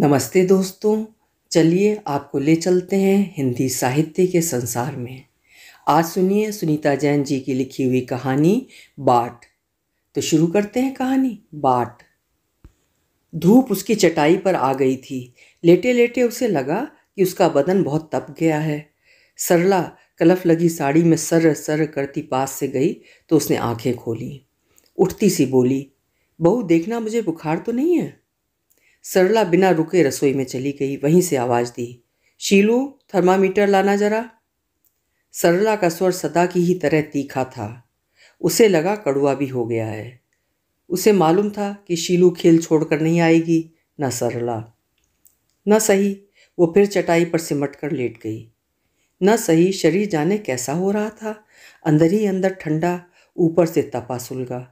नमस्ते दोस्तों चलिए आपको ले चलते हैं हिंदी साहित्य के संसार में आज सुनिए सुनीता जैन जी की लिखी हुई कहानी बाट तो शुरू करते हैं कहानी बाट धूप उसकी चटाई पर आ गई थी लेटे लेटे उसे लगा कि उसका बदन बहुत तप गया है सरला कलफ लगी साड़ी में सर सर करती पास से गई तो उसने आंखें खोली उठती सी बोली बहू देखना मुझे बुखार तो नहीं है सरला बिना रुके रसोई में चली गई वहीं से आवाज़ दी शीलू थर्मामीटर लाना जरा सरला का स्वर सदा की ही तरह तीखा था उसे लगा कड़ुआ भी हो गया है उसे मालूम था कि शीलू खेल छोड़कर नहीं आएगी न सरला न सही वो फिर चटाई पर सिमट कर लेट गई न सही शरीर जाने कैसा हो रहा था अंदर ही अंदर ठंडा ऊपर से तपा सुलगा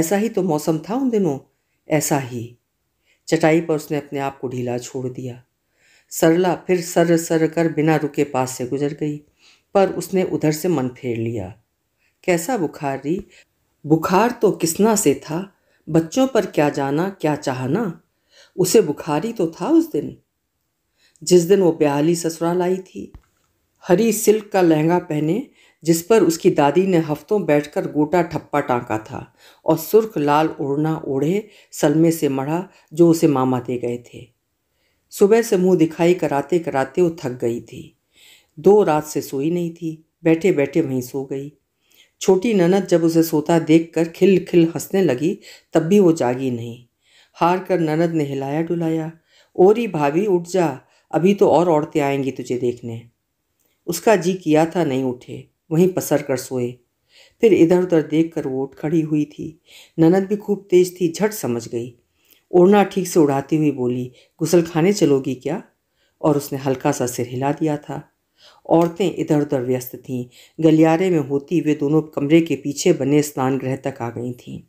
ऐसा ही तो मौसम था उन दिनों ऐसा ही चटाई पर उसने अपने आप को ढीला छोड़ दिया सरला फिर सर सर कर बिना रुके पास से गुजर गई पर उसने उधर से मन फेर लिया कैसा बुखार री बुखार तो किसना से था बच्चों पर क्या जाना क्या चाहना उसे बुखारी तो था उस दिन जिस दिन वो ब्याहली ससुराल आई थी हरी सिल्क का लहंगा पहने जिस पर उसकी दादी ने हफ्तों बैठकर गोटा ठप्पा टाँका था और सुर्ख लाल ओढ़ना ओढ़े सलमे से मढ़ा जो उसे मामा दे गए थे सुबह से मुंह दिखाई कराते कराते वो थक गई थी दो रात से सोई नहीं थी बैठे बैठे वहीं सो गई छोटी ननद जब उसे सोता देख कर खिल खिल हंसने लगी तब भी वो जागी नहीं हार कर ननद ने हिलाया डुलाया ही भाभी उठ जा अभी तो और औरतें आएंगी तुझे देखने उसका जी किया था नहीं उठे वहीं पसर कर सोए फिर इधर उधर देख कर वो उठ खड़ी हुई थी ननद भी खूब तेज थी झट समझ गई ओढ़ना ठीक से उड़ाती हुई बोली गुसल खाने चलोगी क्या और उसने हल्का सा सिर हिला दिया था औरतें इधर उधर व्यस्त थीं गलियारे में होती वे दोनों कमरे के पीछे बने स्नान गृह तक आ गई थीं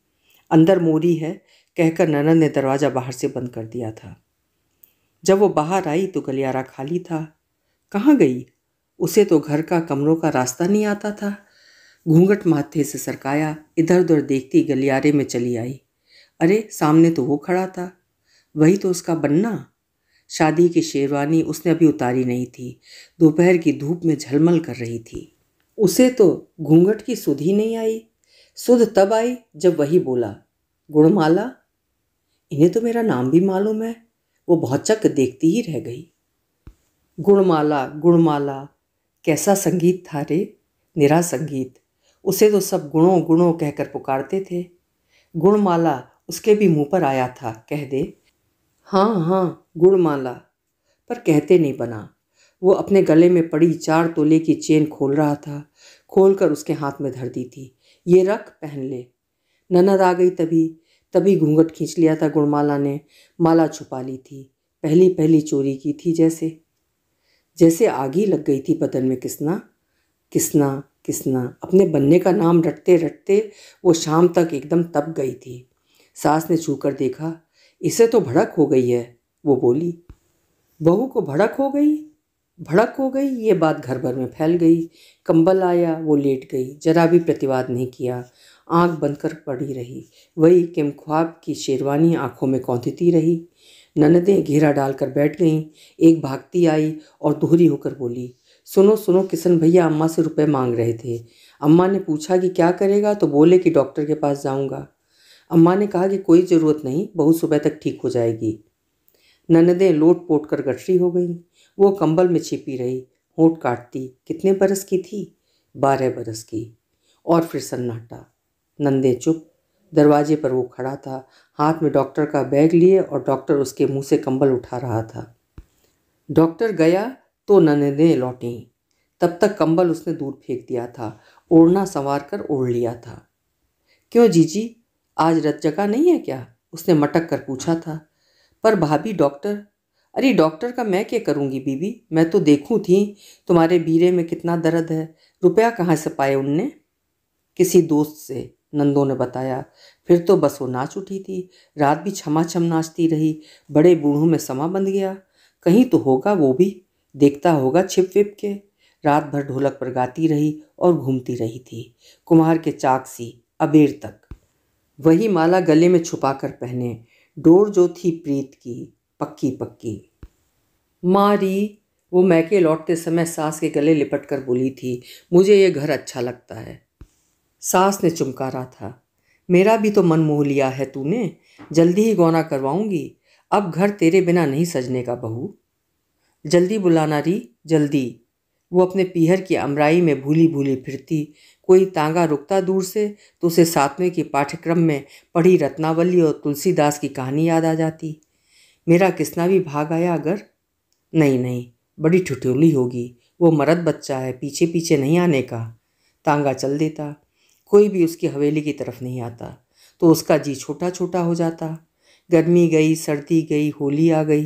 अंदर मोरी है कहकर ननद ने दरवाज़ा बाहर से बंद कर दिया था जब वो बाहर आई तो गलियारा खाली था कहाँ गई उसे तो घर का कमरों का रास्ता नहीं आता था घूंघट माथे से सरकाया इधर उधर देखती गलियारे में चली आई अरे सामने तो वो खड़ा था वही तो उसका बनना शादी की शेरवानी उसने अभी उतारी नहीं थी दोपहर की धूप में झलमल कर रही थी उसे तो घूंघट की सुध ही नहीं आई सुध तब आई जब वही बोला गुड़माला इन्हें तो मेरा नाम भी मालूम है वो चक देखती ही रह गई गुणमाला गुणमाला कैसा संगीत था रे निरा संगीत उसे तो सब गुणों गुणों कहकर पुकारते थे गुणमाला उसके भी मुंह पर आया था कह दे हाँ हाँ गुणमाला पर कहते नहीं बना वो अपने गले में पड़ी चार तोले की चेन खोल रहा था खोल कर उसके हाथ में धर दी थी ये रख पहन ले ननद आ गई तभी तभी घूंघट खींच लिया था गुणमाला ने माला छुपा ली थी पहली पहली चोरी की थी जैसे जैसे आग ही लग गई थी बदन में किसना किसना किसना अपने बनने का नाम रटते रटते वो शाम तक एकदम तप गई थी सास ने छू कर देखा इसे तो भड़क हो गई है वो बोली बहू को भड़क हो गई भड़क हो गई ये बात घर भर में फैल गई कंबल आया वो लेट गई जरा भी प्रतिवाद नहीं किया आंख बंद कर पड़ी रही वही किम ख्वाब की शेरवानी आंखों में कौंधती रही ननदें घेरा डालकर बैठ गईं एक भागती आई और दोहरी होकर बोली सुनो सुनो किशन भैया अम्मा से रुपए मांग रहे थे अम्मा ने पूछा कि क्या करेगा तो बोले कि डॉक्टर के पास जाऊंगा अम्मा ने कहा कि कोई ज़रूरत नहीं बहुत सुबह तक ठीक हो जाएगी ननदें लोट पोट कर गठरी हो गईं वो कंबल में छिपी रही होट काटती कितने बरस की थी बारह बरस की और फिर सन्नाटा नंदे चुप दरवाजे पर वो खड़ा था हाथ में डॉक्टर का बैग लिए और डॉक्टर उसके मुंह से कंबल उठा रहा था डॉक्टर गया तो ननदें लौटी तब तक कंबल उसने दूर फेंक दिया था ओढ़ना संवार कर ओढ़ लिया था क्यों जीजी आज रत जगा नहीं है क्या उसने मटक कर पूछा था पर भाभी डॉक्टर अरे डॉक्टर का मैं क्या करूँगी बीबी मैं तो देखूँ थी तुम्हारे बीरे में कितना दर्द है रुपया कहाँ से पाए उनने किसी दोस्त से नंदों ने बताया फिर तो बस वो नाच उठी थी रात भी छमा छम नाचती रही बड़े बूढ़ों में समा बंध गया कहीं तो होगा वो भी देखता होगा छिप विप के रात भर ढोलक पर गाती रही और घूमती रही थी कुमार के चाक सी अबेर तक वही माला गले में छुपा कर पहने डोर जो थी प्रीत की पक्की पक्की मारी वो मैके लौटते समय सास के गले लिपट कर बोली थी मुझे ये घर अच्छा लगता है सास ने चुमकारा था मेरा भी तो मन मोह लिया है तूने जल्दी ही गौना करवाऊंगी अब घर तेरे बिना नहीं सजने का बहू जल्दी बुलाना री जल्दी वो अपने पीहर की अमराई में भूली भूली फिरती कोई तांगा रुकता दूर से तो उसे सातवें के पाठ्यक्रम में पढ़ी रत्नावली और तुलसीदास की कहानी याद आ जाती मेरा किसना भी भाग आया अगर नहीं नहीं बड़ी ठुठुली होगी वो मरद बच्चा है पीछे पीछे नहीं आने का तांगा चल देता कोई भी उसकी हवेली की तरफ नहीं आता तो उसका जी छोटा छोटा हो जाता गर्मी गई सर्दी गई होली आ गई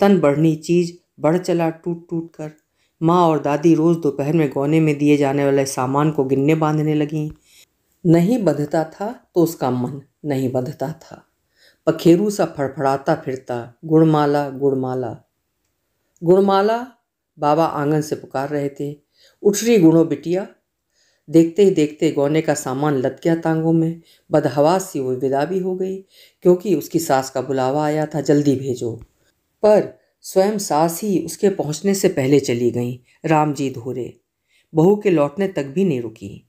तन बढ़नी चीज़ बढ़ चला टूट टूट कर माँ और दादी रोज़ दोपहर में गौने में दिए जाने वाले सामान को गिनने बांधने लगीं नहीं बंधता था तो उसका मन नहीं बंधता था पखेरू सा फड़फड़ाता फिरता गुड़माला गुड़माला गुड़माला बाबा आंगन से पुकार रहे थे उठरी गुणो बिटिया देखते ही देखते गौने का सामान लत गया टांगों में बदहवास सी वो विदा भी हो गई क्योंकि उसकी सास का बुलावा आया था जल्दी भेजो पर स्वयं सास ही उसके पहुंचने से पहले चली राम रामजी धोरे बहू के लौटने तक भी नहीं रुकी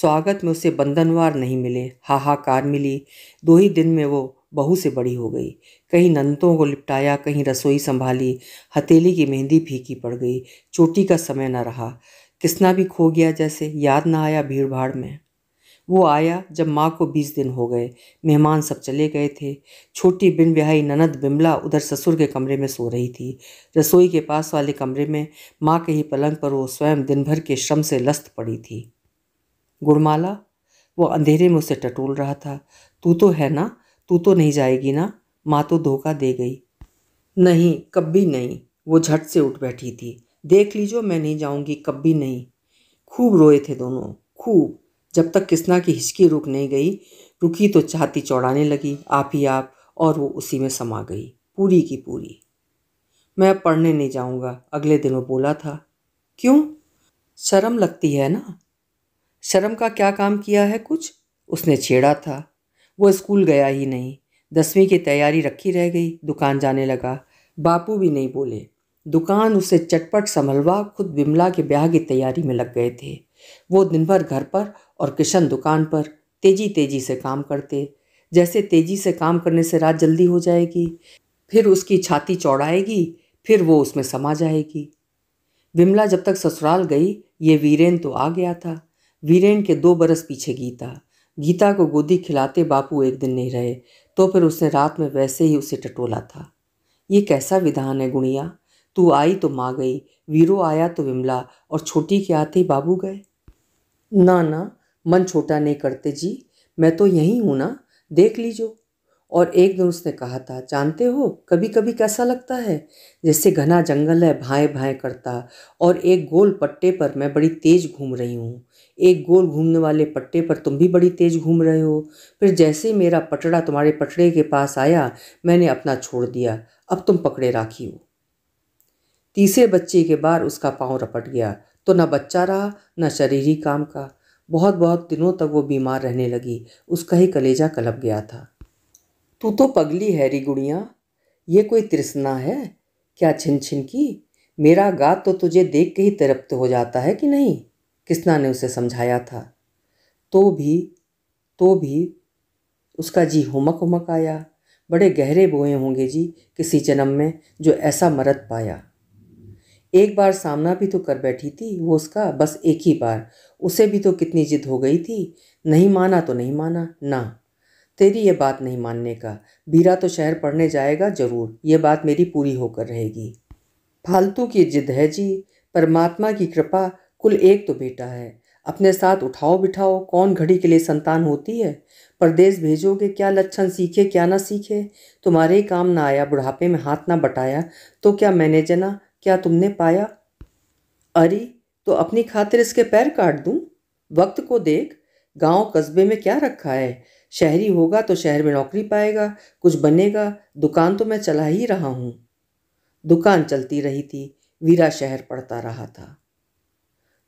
स्वागत में उसे बंधनवार नहीं मिले हाहाकार मिली दो ही दिन में वो बहू से बड़ी हो गई कहीं नंतों को लिपटाया कहीं रसोई संभाली हथेली की मेहंदी फीकी पड़ गई चोटी का समय न रहा किसना भी खो गया जैसे याद ना आया भीड़ भाड़ में वो आया जब माँ को बीस दिन हो गए मेहमान सब चले गए थे छोटी बिन ब्याई ननद बिमला उधर ससुर के कमरे में सो रही थी रसोई के पास वाले कमरे में माँ के ही पलंग पर वो स्वयं दिन भर के श्रम से लस्त पड़ी थी गुड़माला वो अंधेरे में उसे टटोल रहा था तू तो है ना तू तो नहीं जाएगी ना माँ तो धोखा दे गई नहीं कभी नहीं वो झट से उठ बैठी थी देख लीजिए मैं नहीं जाऊँगी कभी नहीं खूब रोए थे दोनों खूब जब तक किसना की हिचकी रुक नहीं गई रुकी तो छाती चौड़ाने लगी आप ही आप और वो उसी में समा गई पूरी की पूरी मैं अब पढ़ने नहीं जाऊँगा अगले दिन वो बोला था क्यों शर्म लगती है ना शर्म का क्या काम किया है कुछ उसने छेड़ा था वो स्कूल गया ही नहीं दसवीं की तैयारी रखी रह गई दुकान जाने लगा बापू भी नहीं बोले दुकान उसे चटपट संभलवा खुद विमला के ब्याह की तैयारी में लग गए थे वो दिन भर घर पर और किशन दुकान पर तेजी तेजी से काम करते जैसे तेजी से काम करने से रात जल्दी हो जाएगी फिर उसकी छाती चौड़ाएगी फिर वो उसमें समा जाएगी विमला जब तक ससुराल गई ये वीरेन तो आ गया था वीरेन के दो बरस पीछे गीता गीता को गोदी खिलाते बापू एक दिन नहीं रहे तो फिर उसने रात में वैसे ही उसे टटोला था ये कैसा विधान है गुड़िया तू आई तो माँ गई वीरो आया तो विमला और छोटी के आते बाबू गए ना ना मन छोटा नहीं करते जी मैं तो यहीं हूँ ना देख लीजो और एक दिन उसने कहा था जानते हो कभी कभी कैसा लगता है जैसे घना जंगल है भाए भाए करता और एक गोल पट्टे पर मैं बड़ी तेज़ घूम रही हूँ एक गोल घूमने वाले पट्टे पर तुम भी बड़ी तेज़ घूम रहे हो फिर जैसे मेरा पटड़ा तुम्हारे पटड़े के पास आया मैंने अपना छोड़ दिया अब तुम पकड़े राखी हो तीसरे बच्चे के बार उसका पाँव रपट गया तो न बच्चा रहा न शरीरी काम का बहुत बहुत दिनों तक वो बीमार रहने लगी उसका ही कलेजा कलप गया था तू तो पगली है री गुड़िया ये कोई तृष्णा है क्या छिन छिन की मेरा गात तो तुझे देख के ही तिरप्त हो जाता है कि नहीं किसना ने उसे समझाया था तो भी तो भी उसका जी हुमक हुमक आया बड़े गहरे बोए होंगे जी किसी जन्म में जो ऐसा मरद पाया एक बार सामना भी तो कर बैठी थी वो उसका बस एक ही बार उसे भी तो कितनी जिद हो गई थी नहीं माना तो नहीं माना ना तेरी ये बात नहीं मानने का बीरा तो शहर पढ़ने जाएगा जरूर ये बात मेरी पूरी होकर रहेगी फालतू की जिद है जी परमात्मा की कृपा कुल एक तो बेटा है अपने साथ उठाओ बिठाओ कौन घड़ी के लिए संतान होती है परदेश भेजोगे क्या लक्षण सीखे क्या ना सीखे तुम्हारे काम ना आया बुढ़ापे में हाथ ना बटाया तो क्या मैंने जना क्या तुमने पाया अरे तो अपनी खातिर इसके पैर काट दूं वक्त को देख गांव कस्बे में क्या रखा है शहरी होगा तो शहर में नौकरी पाएगा कुछ बनेगा दुकान तो मैं चला ही रहा हूँ दुकान चलती रही थी वीरा शहर पड़ता रहा था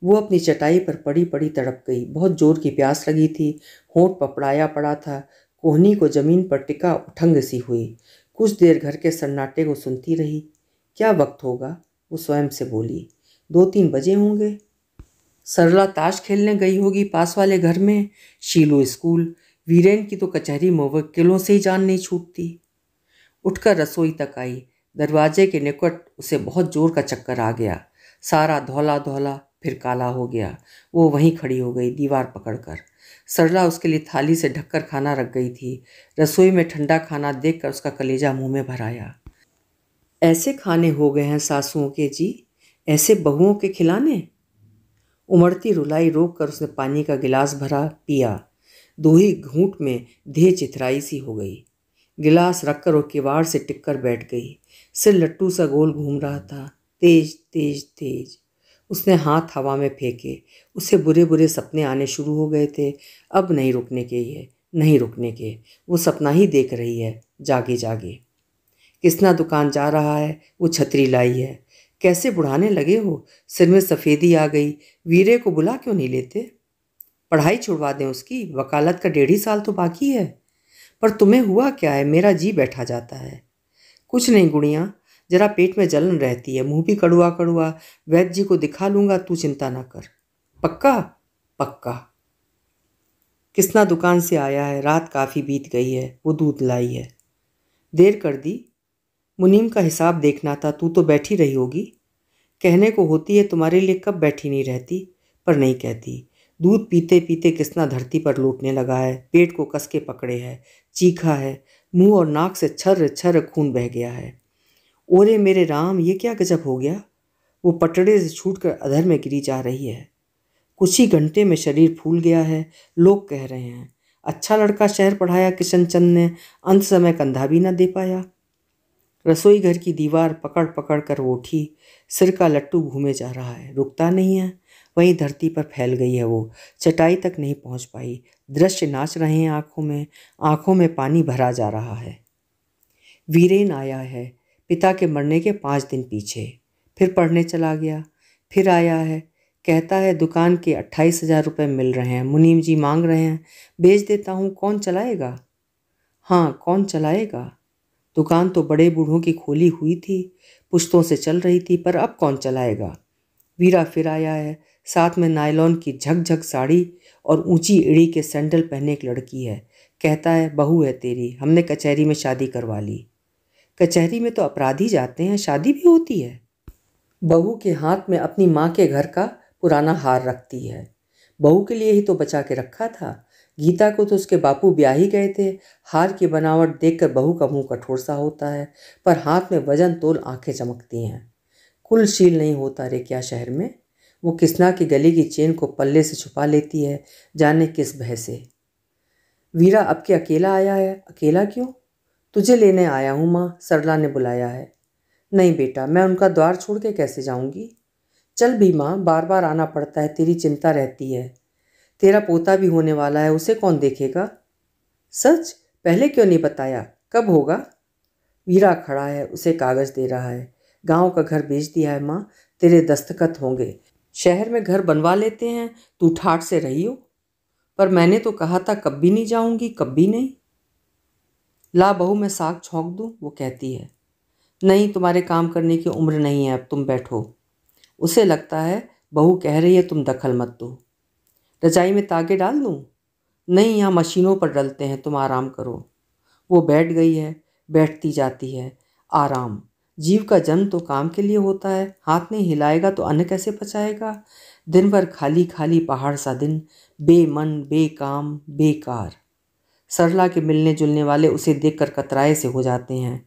वो अपनी चटाई पर पड़ी पड़ी तड़प गई बहुत जोर की प्यास लगी थी होंठ पपड़ाया पड़ा था कोहनी को जमीन पर टिका उठंग सी हुई कुछ देर घर के सन्नाटे को सुनती रही क्या वक्त होगा वो स्वयं से बोली दो तीन बजे होंगे सरला ताश खेलने गई होगी पास वाले घर में शीलो स्कूल वीरेन की तो कचहरी मुवक्किलों से ही जान नहीं छूटती उठकर रसोई तक आई दरवाजे के निकट उसे बहुत जोर का चक्कर आ गया सारा धौला धौला फिर काला हो गया वो वहीं खड़ी हो गई दीवार पकड़कर सरला उसके लिए थाली से ढककर खाना रख गई थी रसोई में ठंडा खाना देखकर उसका कलेजा मुंह में भराया ऐसे खाने हो गए हैं सासुओं के जी ऐसे बहुओं के खिलाने उमड़ती रुलाई रोक कर उसने पानी का गिलास भरा पिया दो ही घूट में धे चिथराई सी हो गई गिलास रखकर और किवाड़ से टिककर बैठ गई सिर लट्टू सा गोल घूम रहा था तेज तेज तेज उसने हाथ हवा में फेंके उसे बुरे बुरे सपने आने शुरू हो गए थे अब नहीं रुकने के ये नहीं रुकने के वो सपना ही देख रही है जागे जागे किसना दुकान जा रहा है वो छतरी लाई है कैसे बुढ़ाने लगे हो सिर में सफ़ेदी आ गई वीरे को बुला क्यों नहीं लेते पढ़ाई छुड़वा दें उसकी वकालत का डेढ़ ही साल तो बाकी है पर तुम्हें हुआ क्या है मेरा जी बैठा जाता है कुछ नहीं गुड़िया जरा पेट में जलन रहती है मुंह भी कड़ुआ कड़ुआ वैद्य जी को दिखा लूँगा तू चिंता ना कर पक्का पक्का किसना दुकान से आया है रात काफ़ी बीत गई है वो दूध लाई है देर कर दी मुनीम का हिसाब देखना था तू तो बैठी रही होगी कहने को होती है तुम्हारे लिए कब बैठी नहीं रहती पर नहीं कहती दूध पीते पीते किसना धरती पर लूटने लगा है पेट को कस के पकड़े है चीखा है मुंह और नाक से छर्र छर्र खून बह गया है ओरे मेरे राम ये क्या गजब हो गया वो पटड़े से छूट कर अधर में गिरी जा रही है कुछ ही घंटे में शरीर फूल गया है लोग कह रहे हैं अच्छा लड़का शहर पढ़ाया किशन चंद ने अंत समय कंधा भी ना दे पाया रसोई घर की दीवार पकड़ पकड़ कर उठी सिर का लट्टू घूमे जा रहा है रुकता नहीं है वहीं धरती पर फैल गई है वो चटाई तक नहीं पहुंच पाई दृश्य नाच रहे हैं आँखों में आँखों में पानी भरा जा रहा है वीरेन आया है पिता के मरने के पाँच दिन पीछे फिर पढ़ने चला गया फिर आया है कहता है दुकान के अट्ठाईस हज़ार रुपये मिल रहे हैं मुनीम जी मांग रहे हैं भेज देता हूँ कौन चलाएगा हाँ कौन चलाएगा दुकान तो बड़े बूढ़ों की खोली हुई थी पुश्तों से चल रही थी पर अब कौन चलाएगा वीरा फिर आया है साथ में नायलॉन की झकझक साड़ी और ऊंची इड़ी के सैंडल पहने एक लड़की है कहता है बहू है तेरी हमने कचहरी में शादी करवा ली कचहरी में तो अपराधी जाते हैं शादी भी होती है बहू के हाथ में अपनी माँ के घर का पुराना हार रखती है बहू के लिए ही तो बचा के रखा था गीता को तो उसके बापू ही गए थे हार की बनावट देखकर बहू का मुंह कठोर सा होता है पर हाथ में वजन तोल आंखें चमकती हैं कुलशील नहीं होता रे क्या शहर में वो किसना की गले की चेन को पल्ले से छुपा लेती है जाने किस भय से वीरा अब के अकेला आया है अकेला क्यों तुझे लेने आया हूँ माँ सरला ने बुलाया है नहीं बेटा मैं उनका द्वार छोड़ के कैसे जाऊँगी चल भी माँ बार बार आना पड़ता है तेरी चिंता रहती है तेरा पोता भी होने वाला है उसे कौन देखेगा सच पहले क्यों नहीं बताया कब होगा वीरा खड़ा है उसे कागज़ दे रहा है गांव का घर बेच दिया है माँ तेरे दस्तखत होंगे शहर में घर बनवा लेते हैं तू ठाट से रही हो पर मैंने तो कहा था कब भी नहीं जाऊंगी कब भी नहीं ला बहू मैं साग छोंक दूँ वो कहती है नहीं तुम्हारे काम करने की उम्र नहीं है अब तुम बैठो उसे लगता है बहू कह रही है तुम दखल मत दो रजाई में तागे डाल दूँ नहीं यहाँ मशीनों पर डलते हैं तुम आराम करो वो बैठ गई है बैठती जाती है आराम जीव का जन्म तो काम के लिए होता है हाथ नहीं हिलाएगा तो अन्न कैसे पचाएगा दिन भर खाली खाली पहाड़ सा दिन बेमन बेकाम बेकार सरला के मिलने जुलने वाले उसे देखकर कतराए से हो जाते हैं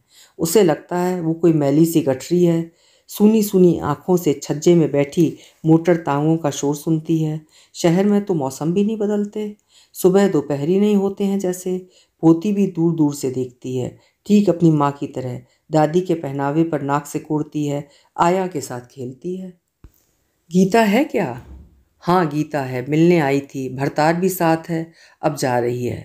उसे लगता है वो कोई मैली सी गठरी है सुनी सुनी आँखों से छज्जे में बैठी मोटर तांगों का शोर सुनती है शहर में तो मौसम भी नहीं बदलते सुबह दोपहरी नहीं होते हैं जैसे पोती भी दूर दूर से देखती है ठीक अपनी माँ की तरह दादी के पहनावे पर नाक से कोड़ती है आया के साथ खेलती है गीता है क्या हाँ गीता है मिलने आई थी भरतार भी साथ है अब जा रही है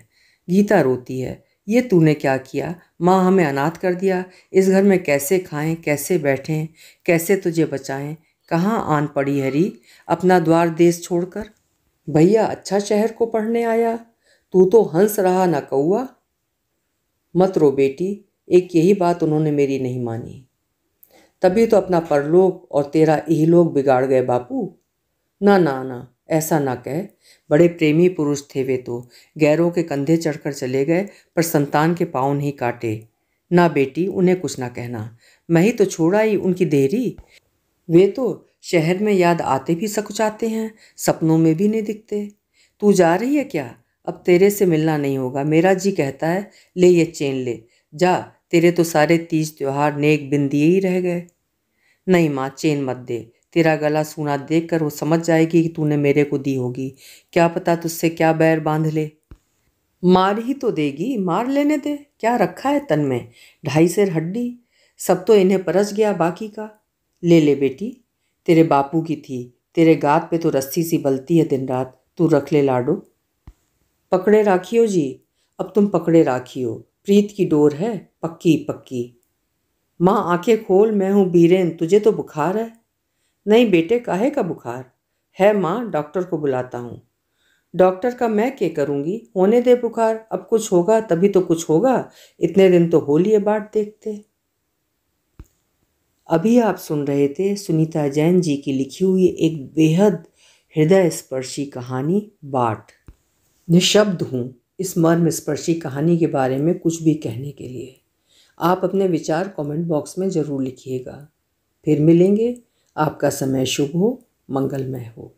गीता रोती है ये तूने क्या किया माँ हमें अनाथ कर दिया इस घर में कैसे खाएं कैसे बैठें कैसे तुझे बचाएं कहाँ आन पड़ी हरी अपना द्वार देश छोड़कर भैया अच्छा शहर को पढ़ने आया तू तो हंस रहा ना कौआ मत रो बेटी एक यही बात उन्होंने मेरी नहीं मानी तभी तो अपना परलोक और तेरा लोग बिगाड़ गए बापू ना ना ना ऐसा ना कह बड़े प्रेमी पुरुष थे वे तो गैरों के कंधे चढ़कर चले गए पर संतान के पाँव नहीं काटे ना बेटी उन्हें कुछ ना कहना मैं ही तो छोड़ा ही उनकी देरी वे तो शहर में याद आते भी सकुचाते हैं सपनों में भी नहीं दिखते तू जा रही है क्या अब तेरे से मिलना नहीं होगा मेरा जी कहता है ले ये चेन ले जा तेरे तो सारे तीज त्यौहार नेक बिंदिए ही रह गए नहीं माँ चेन मत दे तेरा गला सुना देख कर वो समझ जाएगी कि तूने मेरे को दी होगी क्या पता तुझसे क्या बैर बांध ले मार ही तो देगी मार लेने दे क्या रखा है तन में ढाई सिर हड्डी सब तो इन्हें परस गया बाकी का ले ले बेटी तेरे बापू की थी तेरे गात पे तो रस्सी सी बलती है दिन रात तू रख ले लाडो पकड़े राखियो जी अब तुम पकड़े राखियो प्रीत की डोर है पक्की पक्की माँ आंखें खोल मैं हूँ बीरेन तुझे तो बुखार है नहीं बेटे काहे का बुखार है माँ डॉक्टर को बुलाता हूँ डॉक्टर का मैं क्या करूँगी होने दे बुखार अब कुछ होगा तभी तो कुछ होगा इतने दिन तो हो लिए बाट देखते अभी आप सुन रहे थे सुनीता जैन जी की लिखी हुई एक बेहद हृदय स्पर्शी कहानी बाट निशब्द हूँ इस मर्म स्पर्शी कहानी के बारे में कुछ भी कहने के लिए आप अपने विचार कमेंट बॉक्स में ज़रूर लिखिएगा फिर मिलेंगे आपका समय शुभ हो मंगलमय हो